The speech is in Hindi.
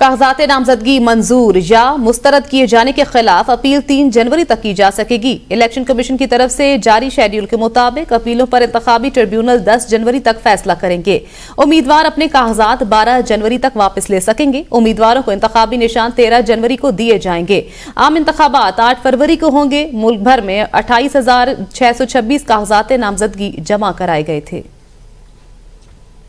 कागजात नामजदगी मंजूर या मुस्तरद किए जाने के खिलाफ अपील तीन जनवरी तक की जा सकेगी इलेक्शन कमीशन की तरफ से जारी शेड्यूल के मुताबिक अपीलों पर इंतबी ट्रिब्यूनल 10 जनवरी तक फैसला करेंगे उम्मीदवार अपने कागजात 12 जनवरी तक वापस ले सकेंगे उम्मीदवारों को इंतबी निशान 13 जनवरी को दिए जाएंगे आम इंतबात आठ फरवरी को होंगे मुल्क भर में अट्ठाईस कागजात नामजदगी जमा कराए गए थे